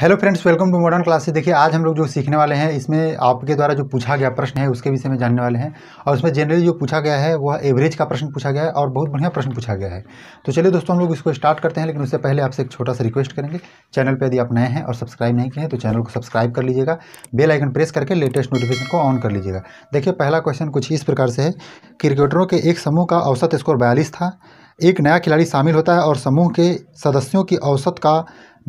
hello friends welcome to modern classes देखिए आज हम लोग जो सीखने वाले हैं इसमें आपके द्वारा जो पूछा गया प्रश्न है उसके विषय में जानने वाले हैं और उसमें जनरली जो पूछा गया है वह एवरेज का प्रश्न पूछा गया है और बहुत बढ़िया प्रश्न पूछा गया है तो चलिए दोस्तों हम लोग इसको स्टार्ट करते हैं लेकिन उससे पहले आपसे एक छोटा सा रिक्वेस्ट करेंगे चैनल पर यदि आप नए हैं और सब्सक्राइब नहीं किए हैं तो चैनल को सब्सक्राइब कर लीजिएगा बेल आइकन प्रेस करके लेटेस्ट नोटिफिकेशन को ऑन कर लीजिएगा देखिए पहला क्वेश्चन कुछ इस प्रकार से है क्रिकेटरों के एक समूह का औसत स्कोर बयालीस था एक नया खिलाड़ी शामिल होता है और समूह के सदस्यों की औसत का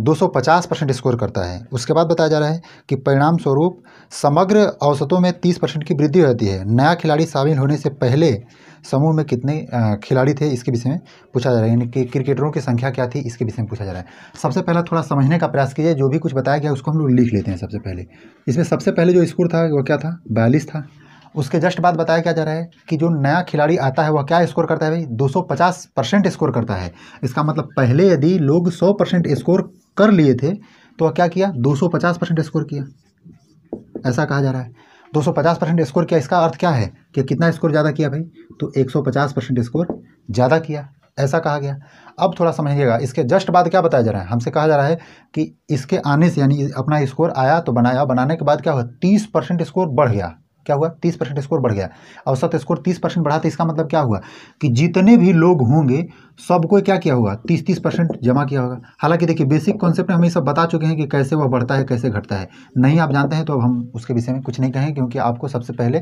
250 परसेंट स्कोर करता है उसके बाद बताया जा रहा है कि परिणाम स्वरूप समग्र औसतों में 30 परसेंट की वृद्धि होती है नया खिलाड़ी शामिल होने से पहले समूह में कितने खिलाड़ी थे इसके विषय में पूछा जा रहा है यानी कि क्रिकेटरों की संख्या क्या थी इसके विषय में पूछा जा रहा है सबसे पहला थोड़ा समझने का प्रयास कीजिए जो भी कुछ बताया गया उसको हम लोग लिख लेते हैं सबसे पहले इसमें सबसे पहले जो स्कोर था वो क्या था बयालीस था उसके जस्ट बाद बताया क्या जा रहा है कि जो नया खिलाड़ी आता है वह क्या स्कोर करता है भाई 250 परसेंट स्कोर करता है इसका मतलब पहले यदि लोग 100 परसेंट स्कोर कर लिए थे तो क्या किया 250 परसेंट स्कोर किया ऐसा कहा जा रहा है 250 परसेंट स्कोर किया इसका अर्थ क्या है कि कितना स्कोर ज़्यादा किया भाई तो 150 परसेंट स्कोर ज़्यादा किया ऐसा कहा गया अब थोड़ा समझिएगा इसके जस्ट बाद क्या बताया जा रहा है हमसे कहा जा रहा है कि इसके आने से यानी अपना स्कोर आया तो बनाया बनाने के बाद क्या हुआ तीस परसेंट स्कोर बढ़ गया क्या हुआ तीस परसेंट स्कोर बढ़ गया औसत स्कोर तीस परसेंट बढ़ा तो इसका मतलब क्या हुआ कि जितने भी लोग होंगे सबको क्या किया होगा तीस तीस परसेंट जमा किया होगा हालांकि देखिए बेसिक कॉन्सेप्ट हम ये सब बता चुके हैं कि कैसे वह बढ़ता है कैसे घटता है नहीं आप जानते हैं तो अब हम उसके विषय में कुछ नहीं कहें क्योंकि आपको सबसे पहले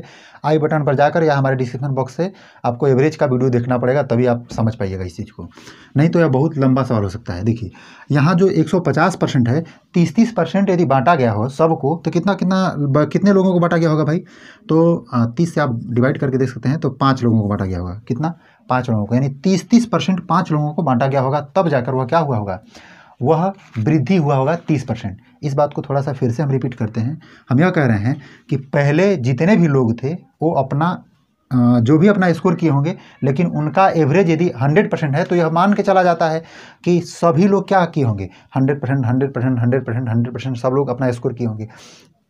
आई बटन पर जाकर या हमारे डिस्क्रिप्शन बॉक्स से आपको एवरेज का वीडियो देखना पड़ेगा तभी आप समझ पाइएगा इस चीज़ को नहीं तो यह बहुत लंबा सवाल हो सकता है देखिए यहाँ जो एक है तीस तीस यदि बांटा गया हो सबको तो कितना कितना कितने लोगों को बांटा गया होगा भाई तो तीस से आप डिवाइड करके देख सकते हैं तो पाँच लोगों को बांटा गया होगा कितना पाँच लोगों को यानी तीस तीस परसेंट पाँच लोगों को बांटा गया होगा तब जाकर वह क्या हुआ होगा वह वृद्धि हुआ होगा तीस परसेंट इस बात को थोड़ा सा फिर से हम रिपीट करते हैं हम यह कह रहे हैं कि पहले जितने भी लोग थे वो अपना जो भी अपना स्कोर किए होंगे लेकिन उनका एवरेज यदि 100 परसेंट है तो यह मान के चला जाता है कि सभी लोग क्या किए होंगे 100 percent hundred percent hundred percent hundred percent सब लोग अपना स्कोर किए होंगे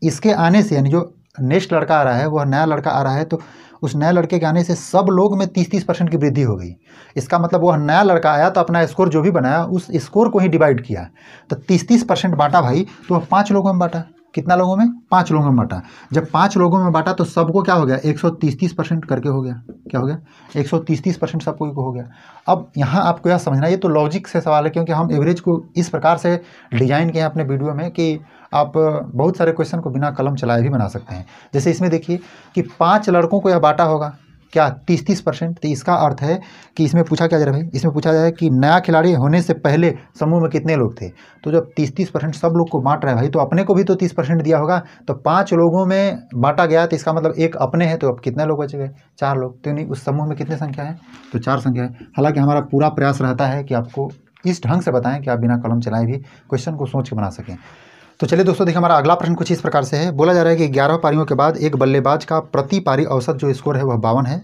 इसके आने से यानी जो नेक्स्ट लड़का आ रहा है वह नया लड़का आ रहा है तो उस नए लड़के के आने से सब लोग में तीस तीस परसेंट की वृद्धि हो गई इसका मतलब वह नया लड़का आया तो अपना स्कोर जो भी बनाया उस स्कोर को ही डिवाइड किया तो तीस तीस परसेंट बांटा भाई तो वह पाँच लोगों में बांटा कितना लोगों में पाँच लोगों में बांटा जब पाँच लोगों में बांटा तो सबको क्या हो गया एक सौ तीस तीस परसेंट करके हो गया क्या हो गया एक सौ तीस तीस परसेंट सबको हो गया अब यहाँ आपको यह समझना ये तो लॉजिक से सवाल है क्योंकि हम एवरेज को इस प्रकार से डिजाइन किए हैं अपने वीडियो में कि आप बहुत सारे क्वेश्चन को बिना कलम चलाए भी बना सकते हैं जैसे इसमें देखिए कि पाँच लड़कों को यह बांटा होगा क्या तीस तीस परसेंट तो इसका अर्थ है कि इसमें पूछा क्या जा रहा है भाई इसमें पूछा जा रहा है कि नया खिलाड़ी होने से पहले समूह में कितने लोग थे तो जब तीस तीस परसेंट सब लोग को बांट रहे हैं भाई तो अपने को भी तो तीस परसेंट दिया होगा तो पाँच लोगों में बांटा गया तो इसका मतलब एक अपने हैं तो अब कितने लोग बचे गए चार लोग तो नहीं उस समूह में कितने संख्या है तो चार संख्या है हालाँकि हमारा पूरा प्रयास रहता है कि आपको इस ढंग से बताएँ कि आप बिना कलम चलाए भी क्वेश्चन को सोच के बना सकें तो चलिए दोस्तों देखिए हमारा अगला प्रश्न कुछ इस प्रकार से है बोला जा रहा है कि ग्यारह पारियों के बाद एक बल्लेबाज का प्रति पारी औसत जो स्कोर है वह बावन है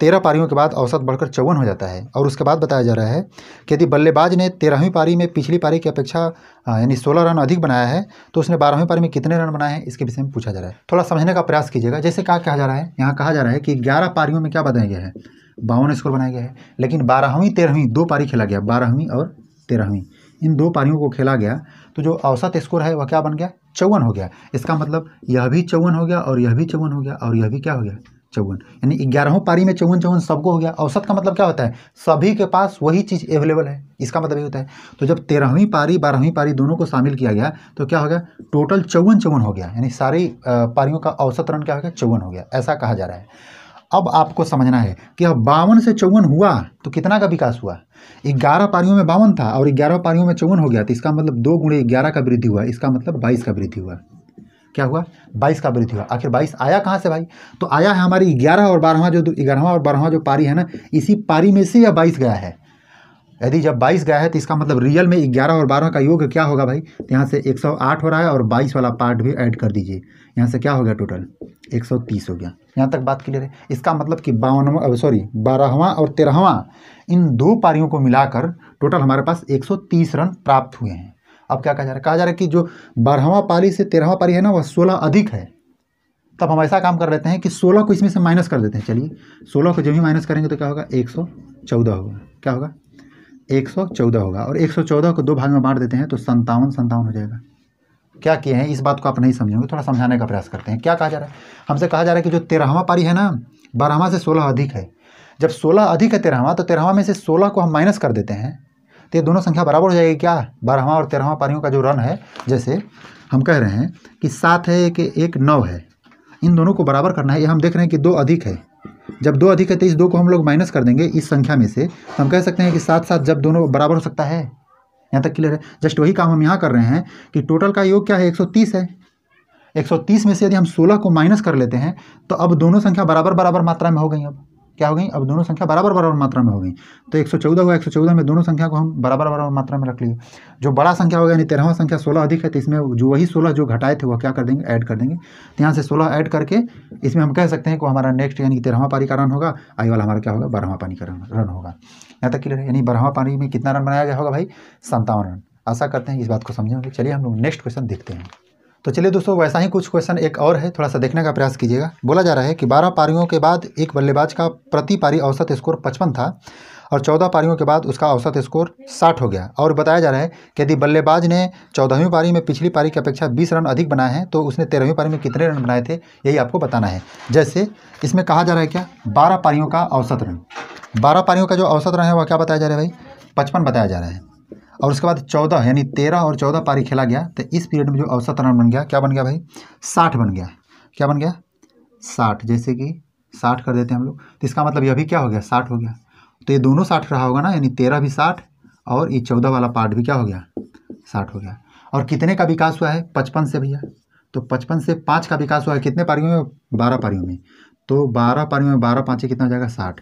तेरह पारियों के बाद औसत बढ़कर चौवन हो जाता है और उसके बाद बताया जा रहा है कि यदि बल्लेबाज ने तेरहवीं पारी में पिछली पारी की अपेक्षा यानी सोलह रन अधिक बनाया है तो उसने बारहवीं पारी में कितने रन बनाए हैं इसके विषय में पूछा जा रहा है थोड़ा समझने का प्रयास कीजिएगा जैसे क्या कहा जा रहा है यहाँ कहा जा रहा है कि ग्यारह पारियों में क्या बताया गया है बावन स्कोर बनाया गया है लेकिन बारहवीं तेरहवीं दो पारी खेला गया बारहवीं और तेरहवीं इन दो पारियों को खेला गया तो जो औसत स्कोर है वह क्या बन गया चौवन हो गया इसका मतलब यह भी चौवन हो गया और यह भी चौवन हो गया और यह भी क्या हो गया चौवन यानी ग्यारहों पारी में चौवन चौवन सबको हो गया औसत का मतलब क्या होता है सभी के पास वही चीज़ अवेलेबल है इसका मतलब ये होता है तो जब तेरहवीं पारी बारहवीं पारी दोनों को शामिल किया गया तो क्या हो गया टोटल चौवन चौवन हो गया यानी सारी पारियों का औसत रन क्या हो गया चौवन हो गया ऐसा कहा जा रहा है अब आपको समझना है कि अब बावन से चौवन हुआ तो कितना का विकास हुआ ग्यारह पारियों में बावन था और ग्यारह पारियों में चौवन हो गया तो इसका मतलब दो गुणे ग्यारह का वृद्धि हुआ इसका मतलब बाईस का वृद्धि हुआ क्या हुआ बाईस का वृद्धि हुआ आखिर बाईस आया कहाँ से भाई तो आया है हमारी ग्यारह और बारहवा जो ग्यारहवा और बारहवा जो पारी है ना इसी पारी में से यह बाईस गया है यदि जब 22 गया है तो इसका मतलब रियल में 11 और 12 का योग क्या होगा भाई तो यहाँ से 108 हो रहा है और 22 वाला पार्ट भी ऐड कर दीजिए यहाँ से क्या हो गया टोटल 130 हो गया यहाँ तक बात क्लियर है इसका मतलब कि बावनवा सॉरी बारहवां और तेरहवां इन दो पारियों को मिलाकर टोटल हमारे पास 130 रन प्राप्त हुए हैं अब क्या कहा जा रहा है कहा जा रहा है कि जो बारहवा पारी से तेरहवा पारी है ना वह सोलह अधिक है तब हम ऐसा काम कर लेते हैं कि सोलह को इसमें से माइनस कर देते हैं चलिए सोलह को जब ही माइनस करेंगे तो क्या होगा एक होगा क्या होगा एक होगा और एक को दो भाग में बांट देते हैं तो संतावन संतावन हो जाएगा क्या किए हैं इस बात को आप नहीं समझेंगे थोड़ा समझाने का प्रयास करते हैं क्या कहा जा रहा है हमसे कहा जा रहा है कि जो तेरहवा पारी है ना बारहवा से सोलह अधिक है जब सोलह अधिक है तेरहवा तो तेरहवा में से सोलह को हम माइनस कर देते हैं तो ये दोनों संख्या बराबर हो जाएगी क्या बारहवा और तेरहवा पारियों का जो रन है जैसे हम कह रहे हैं कि सात है कि एक नौ है इन दोनों को बराबर करना है ये हम देख रहे हैं कि दो अधिक है जब दो अधिक है तो इस दो को हम लोग माइनस कर देंगे इस संख्या में से तो हम कह सकते हैं कि सात सात जब दोनों बराबर हो सकता है यहाँ तक क्लियर है जस्ट वही काम हम यहाँ कर रहे हैं कि टोटल का योग क्या है 130 है 130 में से यदि हम 16 को माइनस कर लेते हैं तो अब दोनों संख्या बराबर बराबर मात्रा में हो गई अब क्या हो गई अब दोनों संख्या बराबर बराबर मात्रा में हो गई तो 114 हुआ 114 में दोनों संख्या को हम बराबर बराबर मात्रा में रख लिए जो बड़ा संख्या होगा यानी तेरहवा संख्या 16 अधिक है तो इसमें जो वही 16 जो घटाए थे वो क्या कर देंगे ऐड कर देंगे तो यहाँ से 16 ऐड करके इसमें हम कह सकते हैं कि हमारा नेक्स्ट यानी कि तेरहवा रन होगा आई वाला हमारा क्या होगा बारहवा पानीकरण रन होगा यहाँ तक क्लियर है यानी बरहवा पारी में कितना रन बनाया गया होगा भाई संतावन रन आशा करते हैं इस बात को समझेंगे चलिए हम लोग नेक्स्ट क्वेश्चन देखते हैं तो चलिए दोस्तों वैसा ही कुछ क्वेश्चन एक और है थोड़ा सा देखने का प्रयास कीजिएगा बोला जा रहा है कि बारह पारियों के बाद एक बल्लेबाज का प्रति पारी औसत स्कोर पचपन था और चौदह पारियों के बाद उसका औसत स्कोर साठ हो गया और बताया जा रहा है कि यदि बल्लेबाज ने चौदहवीं पारी में पिछली पारी की अपेक्षा बीस रन अधिक बनाए हैं तो उसने तेरहवीं पारी में कितने रन बनाए थे यही आपको बताना है जैसे इसमें कहा जा रहा है क्या बारह पारियों का औसत रन बारह पारियों का जो औसत रन है वह क्या बताया जा रहा है भाई पचपन बताया जा रहा है और उसके बाद चौदह यानी तेरह और चौदह पारी खेला गया तो इस पीरियड में जो औसत रन बन गया क्या बन गया भाई साठ बन गया क्या बन गया साठ जैसे कि साठ कर देते हैं हम लोग तो इसका मतलब यह भी क्या हो गया साठ हो गया तो ये दोनों साठ रहा होगा ना यानी तेरह भी साठ और ये चौदह वाला पार्ट भी क्या हो गया साठ हो गया और कितने का विकास हुआ है पचपन से भैया तो पचपन से पाँच का विकास हुआ है कितने पारियों में बारह पारियों में तो बारह पारियों में बारह पाँच कितना हो जाएगा साठ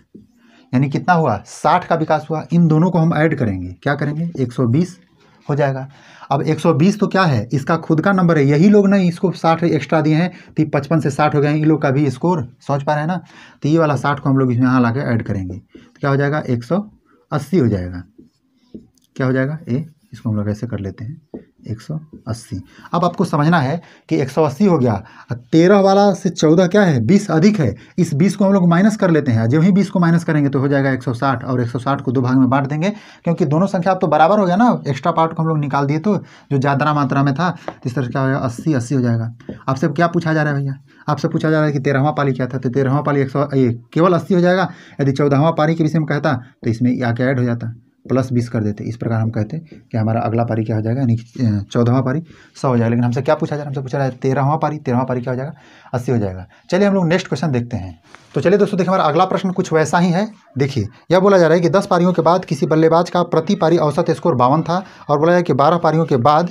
यानी कितना हुआ साठ का विकास हुआ इन दोनों को हम ऐड करेंगे क्या करेंगे एक सौ बीस हो जाएगा अब 120 तो क्या है इसका खुद का नंबर है यही लोग ना इसको 60 एक्स्ट्रा दिए हैं तो पचपन से 60 हो गए हैं इन लोग का भी स्कोर सोच पा रहे हैं ना तो ये वाला 60 को हम लोग इसमें यहाँ ला ऐड करेंगे तो क्या हो जाएगा 180 हो जाएगा क्या हो जाएगा ए इसको हम लोग ऐसे कर लेते हैं 180 अब आपको समझना है कि 180 हो गया तेरह वाला से चौदह क्या है बीस अधिक है इस बीस को हम लोग माइनस कर लेते हैं जब ही बीस को माइनस करेंगे तो हो जाएगा 160 और 160 को दो भाग में बांट देंगे क्योंकि दोनों संख्या अब तो बराबर हो गया ना एक्स्ट्रा पार्ट को हम लोग निकाल दिए तो जो ज़्यादा मात्रा में था इस तरह क्या हो जाएगा अस्सी अस्सी हो जाएगा आपसे क्या पूछा जा रहा है भैया आपसे पूछा जा रहा है कि तेरहवा पाली क्या था तो तेरहवा पाली एक केवल अस्सी हो जाएगा यदि चौदहवा पाली के विषय में कहता तो इसमें आके ऐड हो जाता प्लस बीस कर देते इस प्रकार हम कहते कि हमारा अगला पारी क्या हो जाएगा यानी कि चौदहवा पारी सौ हो जाएगा लेकिन हमसे क्या पूछा जा रहा है हमसे पूछा जाए तेरहवा पारी तेरहवा पारी क्या हो जाएगा अस्सी हो जाएगा चलिए हम लोग नेक्स्ट क्वेश्चन देखते हैं तो चलिए दोस्तों देखिए हमारा अगला प्रश्न कुछ वैसा ही है देखिए यह बोला जा रहा है कि दस पारियों के बाद किसी बल्लेबाज का प्रति पारी औसत स्कोर बावन था और बोला जाए कि बारह पारियों के बाद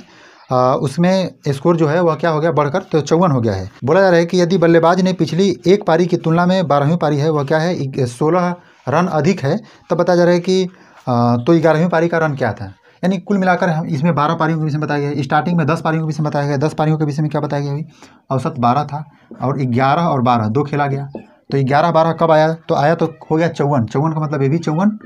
आ, उसमें स्कोर जो है वह क्या हो गया बढ़कर तो चौवन हो गया है बोला जा रहा है कि यदि बल्लेबाज ने पिछली एक पारी की तुलना में बारहवीं पारी है वह क्या है सोलह रन अधिक है तब बताया जा रहा है कि तो ग्यारहवीं पारी का रन क्या था यानी कुल मिलाकर हम इसमें बारह पारियों के विषय में बताया गया स्टार्टिंग में दस पारियों के विषय में बताया गया दस पारियों के विषय में क्या बताया गया अभी औसत बारह था और ग्यारह और बारह दो खेला गया तो ग्यारह बारह कब आया तो आया तो हो गया चौवन चौवन का मतलब ये भी चौवन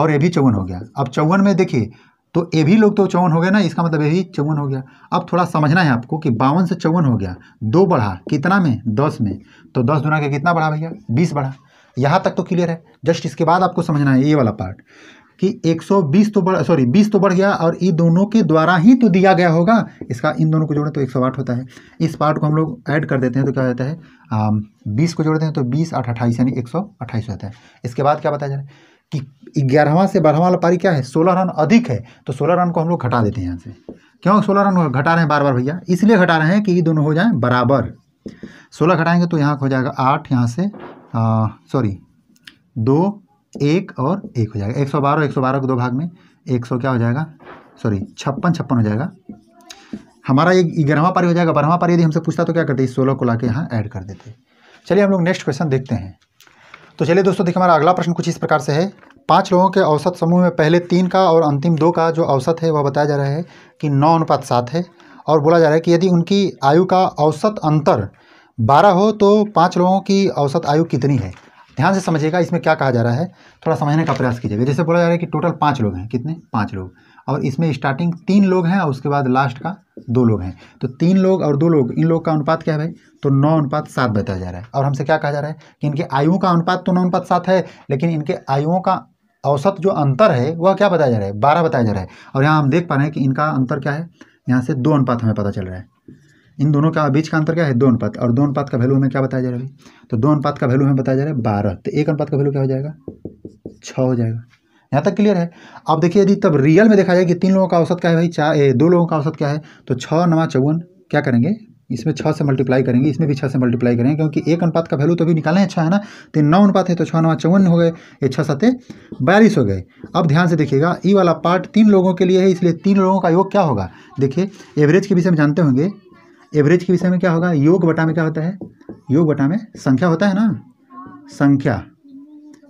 और ये भी चौवन हो गया अब चौवन में देखिए तो ये भी लोग तो चौवन हो गए ना इसका मतलब ये भी चौवन हो गया अब थोड़ा समझना है आपको कि बावन से चौवन हो गया दो बढ़ा कितना में दस में तो दस दुना के कितना बढ़ा भैया बीस बढ़ा यहाँ तक तो क्लियर है जस्ट इसके बाद आपको समझना है ये वाला पार्ट कि 120 तो बढ़ सॉरी 20 तो बढ़ गया और ये दोनों के द्वारा ही तो दिया गया होगा इसका इन दोनों को जोड़ें तो 108 होता है इस पार्ट को हम लोग ऐड कर देते हैं तो क्या होता है आ, 20 को जोड़ते हैं तो बीस आठ अट्ठाईस यानी एक सौ होता है इसके बाद क्या बताया जा रहा है कि ग्यारहवा से बारहवा वाला पारी क्या है सोलह रन अधिक है तो सोलह रन को हम लोग घटा देते हैं यहाँ से क्यों सोलह रन घटा रहे हैं बार बार भैया इसलिए घटा रहे हैं कि ये दोनों हो जाए बराबर सोलह घटाएंगे तो यहाँ हो जाएगा आठ यहाँ से सॉरी दो एक और एक हो जाएगा एक सौ बारह एक सौ बारह के दो भाग में एक सौ क्या हो जाएगा सॉरी छप्पन छप्पन हो जाएगा हमारा ये ग्यारहवा पारी हो जाएगा बारहवा पारी यदि हमसे पूछता तो क्या करते सोलह को ला के यहाँ ऐड कर देते चलिए हम लोग नेक्स्ट क्वेश्चन देखते हैं तो चलिए दोस्तों देखिए हमारा अगला प्रश्न कुछ इस प्रकार से है पाँच लोगों के औसत समूह में पहले तीन का और अंतिम दो का जो औसत है वह बताया जा रहा है कि नौ अनुपात सात है और बोला जा रहा है कि यदि उनकी आयु का औसत अंतर बारह हो तो पाँच लोगों की औसत आयु कितनी है ध्यान से समझिएगा इसमें क्या कहा जा रहा है थोड़ा समझने का प्रयास कीजिएगा जैसे बोला जा रहा है कि टोटल पाँच लोग हैं कितने पाँच लोग और इसमें स्टार्टिंग तीन लोग हैं और उसके बाद लास्ट का दो लोग हैं तो तीन लोग और दो लोग इन लोग का अनुपात क्या है भाई तो नौ अनुपात सात बताया जा रहा है और हमसे क्या कहा जा रहा है कि इनके आयुओं का अनुपात तो नौ अनुपात सात है लेकिन इनके आयुओं का औसत जो अंतर है वह क्या बताया जा रहा है बारह बताया जा रहा है और यहाँ हम देख पा रहे हैं कि इनका अंतर क्या है यहाँ से दो अनुपात हमें पता चल रहा है इन दोनों का बीच का अंतर क्या है दो अनुपात और दो अनुपात का वैल्यू हमें क्या बताया जा रहा है तो दो अनुपात का वैल्यू हमें बताया जा रहा है बारह तो एक अनुपात का वैल्यू क्या हो जाएगा छः हो जाएगा यहाँ तक क्लियर है अब देखिए यदि तब रियल में देखा जाए कि तीन लोगों का औसत क्या है भाई चार दो लोगों का औसत क्या है तो छः नवा चौवन क्या करेंगे इसमें छः से मल्टीप्लाई करेंगे इसमें भी छः से मल्टीप्लाई करेंगे क्योंकि एक अनुपात का वैल्यू तो भी निकालना है अच्छा है ना तो नौ अनुपात है तो छः नवा चौवन हो गए ये छः सातें बयालीस हो गए अब ध्यान से देखिएगा ई वाला पार्ट तीन लोगों के लिए है इसलिए तीन लोगों का योग क्या होगा देखिए एवरेज के विषय में जानते होंगे एवरेज के विषय में क्या होगा योग बटा में क्या होता है योग बटा में संख्या होता है ना संख्या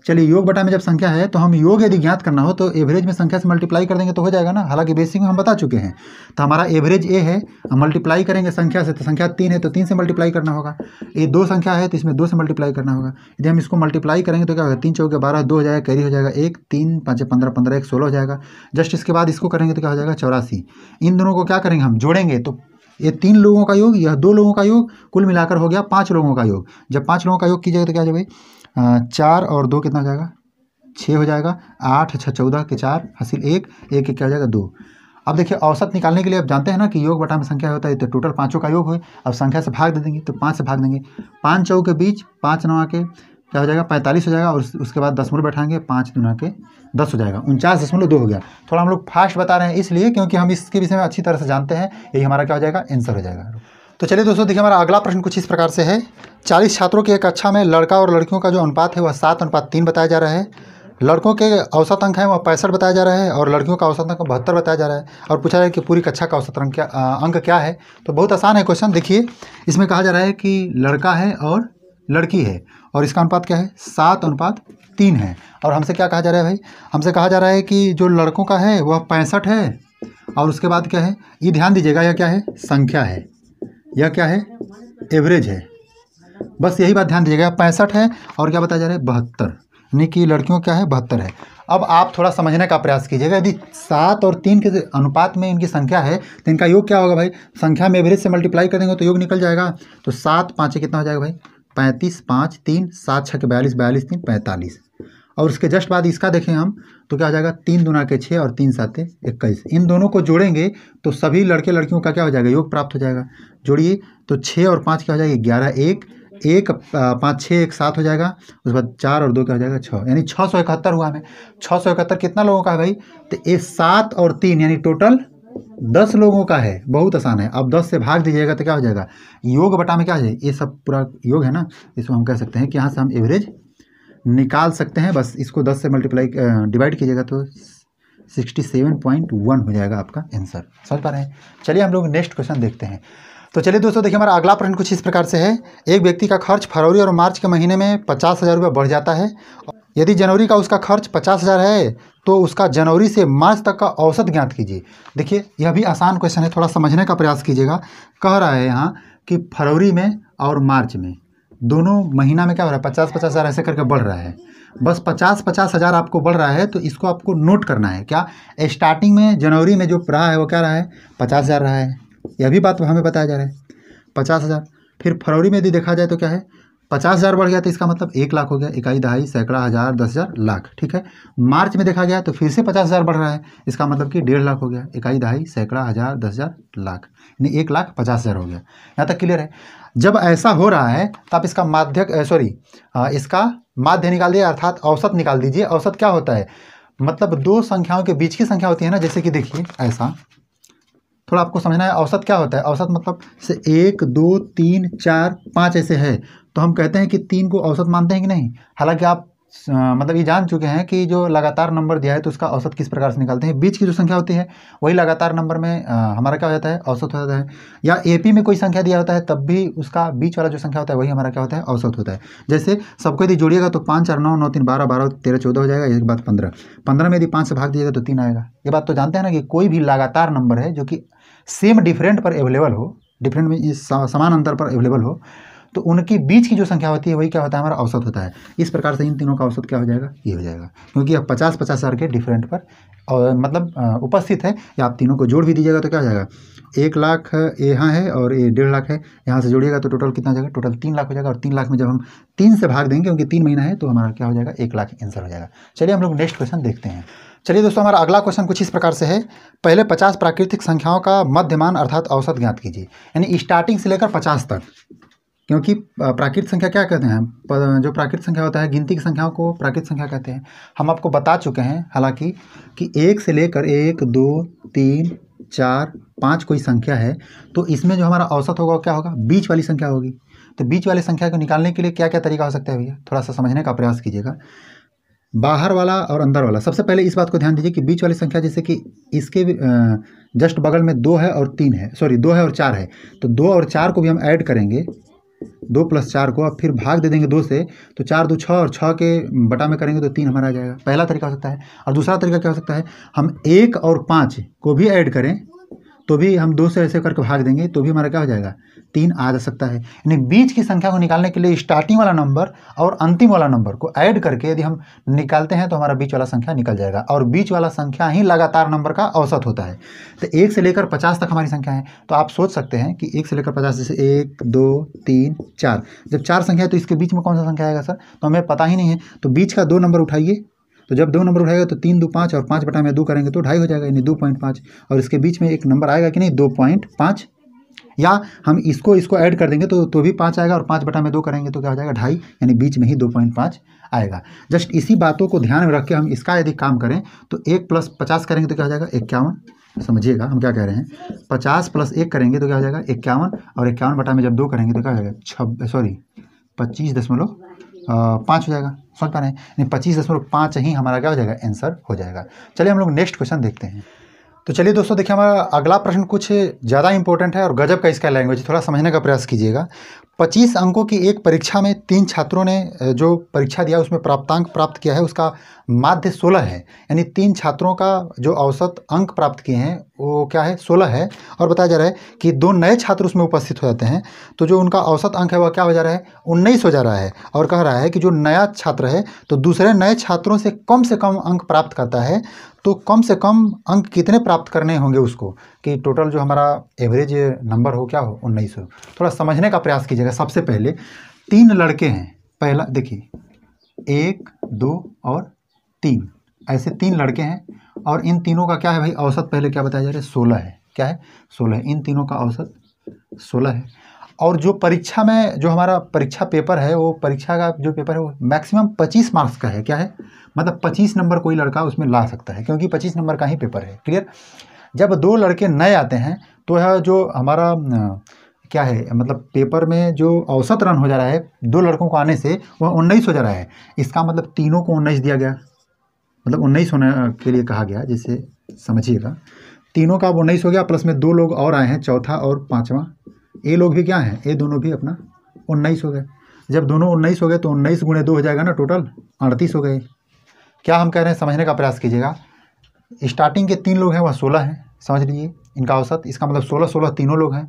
चलिए योग बटा में जब संख्या है तो हम योग यदि ज्ञात करना हो तो एवरेज में संख्या से मल्टीप्लाई कर देंगे तो हो जाएगा ना हालांकि बेसिक में हम बता चुके हैं तो हमारा एवरेज ए है हम मल्टीप्लाई करेंगे संख्या से तो संख्या तीन है तो तीन से मल्टीप्लाई करना होगा ये दो संख्या है तो इसमें दो से मल्टीप्लाई करना होगा यदि हम इसको मल्टीप्लाई करेंगे तो क्या होगा तीन चौके बारह दो हो जाएगा कैरी हो जाएगा एक तीन पाँच पंद्रह पंद्रह एक सोलह हो जाएगा जस्ट इसके बाद इसको करेंगे तो क्या हो जाएगा चौरासी इन दोनों को क्या करेंगे हम जोड़ेंगे तो ये तीन लोगों का योग यह दो लोगों का योग कुल मिलाकर हो गया पाँच लोगों का योग जब पाँच लोगों का योग की जाएगा तो क्या भाई चार और दो कितना जाएगा छः हो जाएगा आठ छः चौदह के चार हासिल एक एक क्या हो जाएगा दो अब देखिए औसत निकालने के लिए आप जानते हैं ना कि योग बटा में संख्या होता है तो टोटल पाँचों का योग है अब संख्या से भाग दे देंगे तो पाँच से भाग देंगे पाँच चौ के बीच पाँच नवा के क्या हो जाएगा पैंतालीस हो जाएगा और उसके बाद दसमलव बैठाएंगे पाँच दुना के दस हो जाएगा उनचास दशमलव दो हो गया थोड़ा हम लोग फास्ट बता रहे हैं इसलिए क्योंकि हम इसके विषय में अच्छी तरह से जानते हैं यही हमारा क्या हो जाएगा आंसर हो जाएगा तो चलिए दोस्तों देखिए हमारा अगला प्रश्न कुछ इस प्रकार से है चालीस छात्रों की एक कक्षा में लड़का और लड़कियों का जो अनुपात है वह सात अनुपात तीन बताया जा रहा है लड़कों के औसत अंक हैं वह पैंसठ बताया जा रहा है और लड़कियों का औसत अंक बहत्तर बताया जा रहा है और पूछा जाए कि पूरी कक्षा का औसत अंक क्या अंक क्या है तो बहुत आसान है क्वेश्चन देखिए इसमें कहा जा रहा है कि लड़का है और लड़की है और इसका अनुपात क्या है सात अनुपात तीन है और हमसे क्या कहा जा रहा है भाई हमसे कहा जा रहा है कि जो लड़कों का है वह पैंसठ है और उसके बाद क्या है ये ध्यान दीजिएगा यह क्या है संख्या है यह क्या है एवरेज है बस यही बात ध्यान दीजिएगा पैंसठ है और क्या बताया जा रहा है बहत्तर यानी कि लड़कियों क्या है बहत्तर है अब आप थोड़ा समझने का प्रयास कीजिएगा यदि सात और तीन के अनुपात में इनकी संख्या है तो इनका योग क्या होगा भाई संख्या में एवरेज से मल्टीप्लाई कर देंगे तो योग निकल जाएगा तो सात पाँच कितना हो जाएगा भाई पैंतीस पाँच तीन सात छः के बयालीस बयालीस तीन पैंतालीस और उसके जस्ट बाद इसका देखें हम तो क्या हो जाएगा तीन दुना के छः और तीन सात इक्कीस इन दोनों को जोड़ेंगे तो सभी लड़के लड़कियों का क्या हो जाएगा योग प्राप्त हो जाएगा जोड़िए तो छः और पाँच क्या हो जाएगा ग्यारह एक एक पाँच छः एक सात हो जाएगा उसके बाद चार और दो क्या हो जाएगा छः यानी छः सौ इकहत्तर हुआ हमें छः सौ इकहत्तर कितना लोगों का है भाई तो ये सात और तीन यानी टोटल दस लोगों का है बहुत आसान है अब दस से भाग दीजिएगा तो क्या हो जाएगा योग बटा में क्या हो ये सब पूरा योग है ना इसको हम कह सकते हैं कि यहाँ से हम एवरेज निकाल सकते हैं बस इसको दस से मल्टीप्लाई डिवाइड कीजिएगा तो सिक्सटी सेवन पॉइंट वन हो जाएगा आपका आंसर समझ पा रहे हैं चलिए हम लोग नेक्स्ट क्वेश्चन देखते हैं तो चलिए दोस्तों देखिए हमारा अगला प्रश्न कुछ इस प्रकार से है एक व्यक्ति का खर्च फरवरी और मार्च के महीने में पचास हज़ार रुपये बढ़ जाता है और यदि जनवरी का उसका खर्च पचास हज़ार है तो उसका जनवरी से मार्च तक का औसत ज्ञात कीजिए देखिए यह भी आसान क्वेश्चन है थोड़ा समझने का प्रयास कीजिएगा कह रहा है यहाँ कि फरवरी में और मार्च में दोनों महीना में क्या हो रहा है पचास पचास हज़ार ऐसे करके बढ़ रहा है बस पचास पचास हज़ार आपको बढ़ रहा है तो इसको आपको नोट करना है क्या स्टार्टिंग में जनवरी में जो रहा है वो क्या रहा है पचास हज़ार रहा है यह भी बात हमें बताया जा रहा है पचास हज़ार फिर फरवरी में यदि देखा जाए तो क्या है पचास हज़ार बढ़ गया तो इसका मतलब एक लाख हो गया इकाई दहाई सैकड़ा हज़ार दस हज़ार लाख ठीक है मार्च में देखा गया तो फिर से पचास हज़ार बढ़ रहा है इसका मतलब कि डेढ़ लाख हो गया इकाई दहाई सैकड़ा हज़ार दस हज़ार लाख यानी एक लाख पचास हज़ार हो गया यहाँ तक क्लियर है जब ऐसा हो रहा है तो आप इसका माध्य सॉरी इसका माध्य निकाल दिए अर्थात औसत निकाल दीजिए औसत क्या होता है मतलब दो संख्याओं के बीच की संख्या होती है ना जैसे कि देखिए ऐसा थोड़ा आपको समझना है औसत क्या होता है औसत मतलब से एक दो तीन चार पाँच ऐसे है तो हम कहते हैं कि तीन को औसत मानते हैं कि नहीं हालांकि आप मतलब ये जान चुके हैं कि जो लगातार नंबर दिया है तो उसका औसत किस प्रकार से निकालते हैं बीच की जो संख्या होती है वही लगातार नंबर में आ, हमारा क्या हो जाता है औसत हो जाता है या ए में कोई संख्या दिया होता है तब भी उसका बीच वाला जो संख्या होता है वही हमारा क्या होता है औसत होता है जैसे सबको यदि जोड़िएगा तो पाँच चार नौ नौ तीन बारह बारह तेरह चौदह हो जाएगा एक बात पंद्रह पंद्रह में यदि पाँच से भाग दिएगा तो तीन आएगा ये बात तो जानते हैं ना कि कोई भी लगातार नंबर है जो कि सेम डिफरेंट पर अवेलेबल हो डिफरेंट में समान अंतर पर अवेलेबल हो तो उनके बीच की जो संख्या होती है वही क्या होता है हमारा औसत होता है इस प्रकार से इन तीनों का औसत क्या हो जाएगा ये हो जाएगा क्योंकि अब पचास पचास हजार के डिफरेंट पर और मतलब उपस्थित है या आप तीनों को जोड़ भी दीजिएगा तो क्या हो जाएगा एक लाख यहाँ है और ये डेढ़ लाख है यहाँ से जोड़िएगा तो टोटल कितना हो जाएगा टोटल तीन लाख हो जाएगा और तीन लाख में जब हम तीन से भाग देंगे क्योंकि तीन महीना है तो हमारा क्या हो जाएगा एक लाख आंसर हो जाएगा चलिए हम लोग नेक्स्ट क्वेश्चन देखते हैं चलिए दोस्तों हमारा अगला क्वेश्चन कुछ इस प्रकार से है पहले 50 प्राकृतिक संख्याओं का मध्यमान अर्थात औसत ज्ञात कीजिए यानी स्टार्टिंग से लेकर 50 तक क्योंकि प्राकृत संख्या क्या कहते हैं जो प्राकृत संख्या होता है गिनती की संख्याओं को प्राकृत संख्या कहते हैं हम आपको बता चुके हैं हालांकि कि एक से लेकर एक दो तीन चार पाँच कोई संख्या है तो इसमें जो हमारा औसत होगा क्या होगा बीच वाली संख्या होगी तो बीच वाली संख्या को निकालने के लिए क्या क्या तरीका हो सकता है भैया थोड़ा सा समझने का प्रयास कीजिएगा बाहर वाला और अंदर वाला सबसे पहले इस बात को ध्यान दीजिए कि बीच वाली संख्या जैसे कि इसके जस्ट बगल में दो है और तीन है सॉरी दो है और चार है तो दो और चार को भी हम ऐड करेंगे दो प्लस चार को अब फिर भाग दे देंगे दो से तो चार दो छः और छः के बटा में करेंगे तो तीन हमारा आ जाएगा पहला तरीका हो सकता है और दूसरा तरीका क्या हो सकता है हम एक और पाँच को भी ऐड करें तो भी हम दो से ऐसे करके भाग देंगे तो भी हमारा क्या हो जाएगा तीन आ जा सकता है यानी बीच की संख्या को निकालने के लिए स्टार्टिंग वाला नंबर और अंतिम वाला नंबर को ऐड करके यदि हम निकालते हैं तो हमारा बीच वाला संख्या निकल जाएगा और बीच वाला संख्या ही लगातार नंबर का औसत होता है तो एक से लेकर पचास तक हमारी संख्या है तो आप सोच सकते हैं कि एक से लेकर पचास जैसे एक दो तीन चार जब चार संख्या है तो इसके बीच में कौन सा संख्या आएगा सर तो हमें पता ही नहीं है तो बीच का दो नंबर उठाइए तो जब दो नंबर उठाएगा तो तीन दो पाँच और पाँच बटा में दो करेंगे तो ढाई हो जाएगा यानी दो पॉइंट पाँच और इसके बीच में एक नंबर आएगा कि नहीं दो पॉइंट पाँच या हम इसको इसको ऐड कर देंगे तो तो भी पाँच आएगा और पाँच बटा में दो करेंगे तो क्या हो जाएगा ढाई यानी बीच में ही दो पॉइंट पाँच आएगा जस्ट इसी बातों को ध्यान में रख के हम इसका यदि काम करें तो एक प्लस पचास करेंगे तो क्या हो जाएगा इक्यावन समझिएगा हम क्या कह रहे हैं पचास प्लस एक करेंगे तो क्या हो जाएगा इक्यावन और इक्यावन बटा में जब दो करेंगे तो क्या हो जाएगा छब सॉरी पच्चीस दशमलव पाँच हो जाएगा समझ पा रहे हैं पच्चीस दशमलव पाँच ही हमारा क्या हो जाएगा आंसर हो जाएगा चलिए हम लोग नेक्स्ट क्वेश्चन देखते हैं तो चलिए दोस्तों देखिए हमारा अगला प्रश्न कुछ ज़्यादा इंपॉर्टेंट है और गजब का इसका लैंग्वेज थोड़ा समझने का प्रयास कीजिएगा 25 अंकों की एक परीक्षा में तीन छात्रों ने जो परीक्षा दिया उसमें प्राप्तांक प्राप्त किया है उसका माध्य 16 है यानी तीन छात्रों का जो औसत अंक प्राप्त किए हैं वो क्या है 16 है और बताया जा रहा है कि दो नए छात्र उसमें उपस्थित हो जाते हैं तो जो उनका औसत अंक है वह क्या हो जा रहा है उन्नीस हो जा रहा है और कह रहा है कि जो नया छात्र है तो दूसरे नए छात्रों से कम से कम अंक प्राप्त करता है तो कम से कम अंक कितने प्राप्त करने होंगे उसको कि टोटल जो हमारा एवरेज नंबर हो क्या हो उन्नीस हो थोड़ा समझने का प्रयास कीजिएगा सबसे पहले तीन लड़के हैं पहला देखिए एक दो और तीन ऐसे तीन लड़के हैं और इन तीनों का क्या है भाई औसत पहले क्या बताया जा रहा है सोलह है क्या है सोलह इन तीनों का औसत सोलह है और जो परीक्षा में जो हमारा परीक्षा पेपर है वो परीक्षा का जो पेपर है वो मैक्सिमम पच्चीस मार्क्स का है क्या है मतलब पच्चीस नंबर कोई लड़का उसमें ला सकता है क्योंकि पच्चीस नंबर का ही पेपर है क्लियर जब दो लड़के नए आते हैं तो यह जो हमारा क्या है मतलब पेपर में जो औसत रन हो जा रहा है दो लड़कों को आने से वह उन्नीस हो जा रहा है इसका मतलब तीनों को उन्नीस दिया गया मतलब उन्नीस होने के लिए कहा गया जिसे समझिएगा तीनों का अब उन्नीस हो गया प्लस में दो लोग और आए हैं चौथा और पाँचवा ये लोग भी क्या हैं ये दोनों भी अपना उन्नीस हो गए जब दोनों उन्नीस हो गए तो उन्नीस गुणे दो हो जाएगा ना टोटल अड़तीस हो गए क्या हम कह रहे हैं समझने का प्रयास कीजिएगा स्टार्टिंग के तीन लोग हैं वह सोलह हैं समझ लीजिए इनका औसत इसका मतलब सोलह सोलह तीनों लोग हैं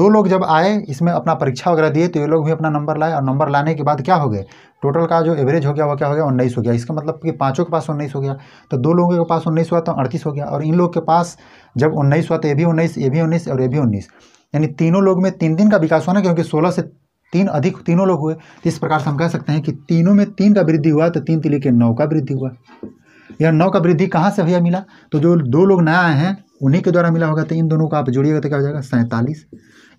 दो लोग जब आए इसमें अपना परीक्षा वगैरह दिए तो ये लोग भी अपना नंबर लाए और नंबर लाने के बाद क्या हो गए टोटल का जो एवरेज हो गया वो क्या हो गया उन्नीस हो गया इसका मतलब कि पाँचों के पास उन्नीस हो गया तो दो लोगों के पास उन्नीस हुआ तो अड़तीस हो गया और इन लोग के पास जब उन्नीस हुआ तो ये भी उन्नीस ये भी उन्नीस और ये भी उन्नीस यानी तीनों लोग में तीन दिन का विकास हुआ ना क्योंकि सोलह से तीन अधिक तीनों लोग हुए तो इस प्रकार से हम कह सकते हैं कि तीनों में तीन का वृद्धि हुआ तो तीन तिली के नौ का वृद्धि हुआ यह नौ का वृद्धि कहाँ से भैया मिला तो जो दो लोग नया आए हैं उन्हीं के द्वारा मिला होगा तो इन दोनों को आप जोड़िएगा तो क्या हो जाएगा सैंतालीस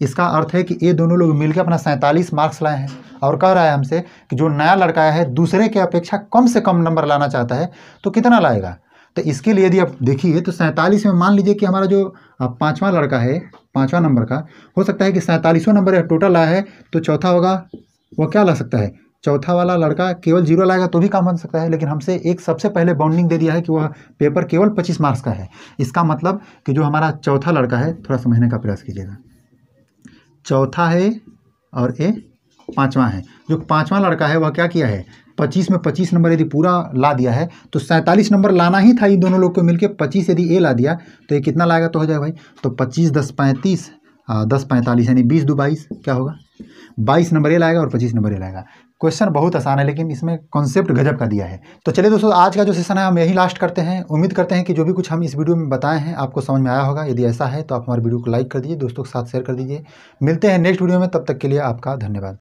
इसका अर्थ है कि ये दोनों लोग मिलकर अपना सैंतालीस मार्क्स लाए हैं और कह रहा है हमसे कि जो नया लड़का है दूसरे के अपेक्षा कम से कम नंबर लाना चाहता है तो कितना लाएगा तो इसके लिए यदि आप देखिए तो सैंतालीस में मान लीजिए कि हमारा जो पाँचवा लड़का है पाँचवा नंबर का हो सकता है कि सैंतालीसवा नंबर टोटल आया है तो चौथा होगा वो क्या ला सकता है चौथा वाला लड़का केवल जीरो लाएगा तो भी काम बन सकता है लेकिन हमसे एक सबसे पहले बाउंडिंग दे दिया है कि वह पेपर केवल पच्चीस मार्क्स का है इसका मतलब कि जो हमारा चौथा लड़का है थोड़ा समझने का प्रयास कीजिएगा चौथा है और ए पाँचवा है जो पाँचवा लड़का है वह क्या किया है पच्चीस में पच्चीस नंबर यदि पूरा ला दिया है तो सैंतालीस नंबर लाना ही था इन दोनों लोग को मिलकर पच्चीस यदि ए ला दिया तो ये कितना लाएगा तो हो जाएगा भाई तो पच्चीस दस पैंतीस दस पैंतालीस यानी बीस दो बाईस क्या होगा बाईस नंबर ए लाएगा और पच्चीस नंबर ए लाएगा क्वेश्चन बहुत आसान है लेकिन इसमें कॉन्सेप्ट गजब का दिया है तो चलिए दोस्तों आज का जो सेशन है हम यही लास्ट करते हैं उम्मीद करते हैं कि जो भी कुछ हम इस वीडियो में बताए हैं आपको समझ में आया होगा यदि ऐसा है तो आप हमारे वीडियो को लाइक कर दीजिए दोस्तों के साथ शेयर कर दीजिए मिलते हैं नेक्स्ट वीडियो में तब तक के लिए आपका धन्यवाद